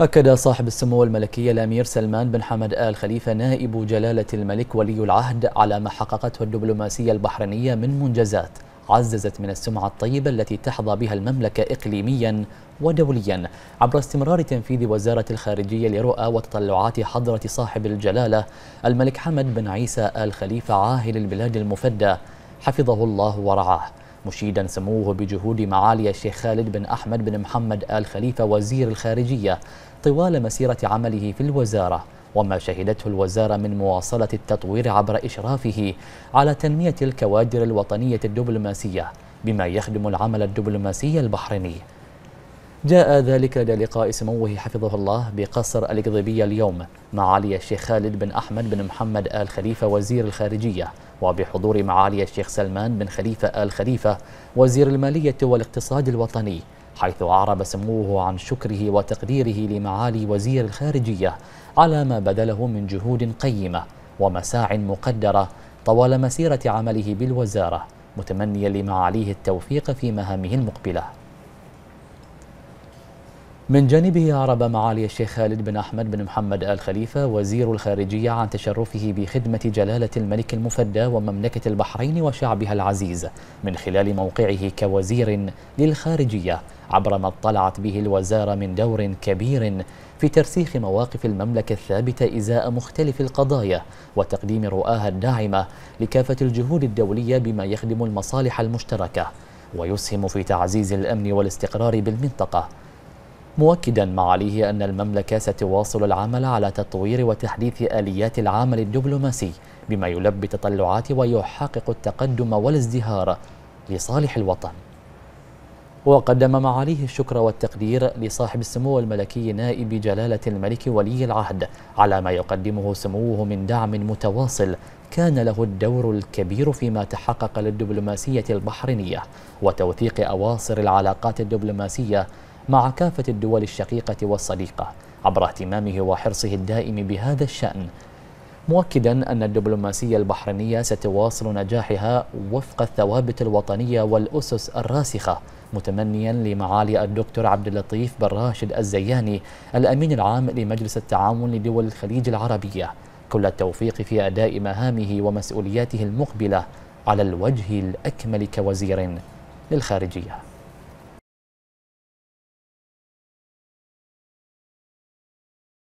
أكد صاحب السمو الملكي الأمير سلمان بن حمد آل خليفة نائب جلالة الملك ولي العهد على ما حققته الدبلوماسية البحرينية من منجزات عززت من السمعة الطيبة التي تحظى بها المملكة إقليميا ودوليا عبر استمرار تنفيذ وزارة الخارجية لرؤى وتطلعات حضرة صاحب الجلالة الملك حمد بن عيسى آل خليفة عاهل البلاد المفدى حفظه الله ورعاه مشيدا سموه بجهود معالي الشيخ خالد بن أحمد بن محمد آل خليفة وزير الخارجية طوال مسيرة عمله في الوزارة وما شهدته الوزارة من مواصلة التطوير عبر إشرافه على تنمية الكوادر الوطنية الدبلوماسية بما يخدم العمل الدبلوماسي البحريني جاء ذلك للقاء سموه حفظه الله بقصر القضيبية اليوم معالي الشيخ خالد بن أحمد بن محمد آل خليفة وزير الخارجية وبحضور معالي الشيخ سلمان بن خليفة آل خليفة وزير المالية والاقتصاد الوطني حيث أعرب سموه عن شكره وتقديره لمعالي وزير الخارجية على ما بذله من جهود قيمة ومساع مقدرة طوال مسيرة عمله بالوزارة متمنيا لمعاليه التوفيق في مهامه المقبله من جانبه عرب معالي الشيخ خالد بن أحمد بن محمد آل خليفة وزير الخارجية عن تشرفه بخدمة جلالة الملك المفدى ومملكة البحرين وشعبها العزيز من خلال موقعه كوزير للخارجية عبر ما اطلعت به الوزارة من دور كبير في ترسيخ مواقف المملكة الثابتة إزاء مختلف القضايا وتقديم رؤاها الداعمة لكافة الجهود الدولية بما يخدم المصالح المشتركة ويسهم في تعزيز الأمن والاستقرار بالمنطقة مؤكدا معاليه أن المملكة ستواصل العمل على تطوير وتحديث آليات العمل الدبلوماسي بما يلبي التطلعات ويحقق التقدم والازدهار لصالح الوطن وقدم معاليه الشكر والتقدير لصاحب السمو الملكي نائب جلالة الملك ولي العهد على ما يقدمه سموه من دعم متواصل كان له الدور الكبير فيما تحقق للدبلوماسية البحرينية وتوثيق أواصر العلاقات الدبلوماسية مع كافة الدول الشقيقة والصديقة عبر اهتمامه وحرصه الدائم بهذا الشأن مؤكدا أن الدبلوماسية البحرينية ستواصل نجاحها وفق الثوابت الوطنية والأسس الراسخة متمنيا لمعالي الدكتور عبد اللطيف بن راشد الزياني الأمين العام لمجلس التعاون لدول الخليج العربية كل التوفيق في أداء مهامه ومسؤولياته المقبلة على الوجه الأكمل كوزير للخارجية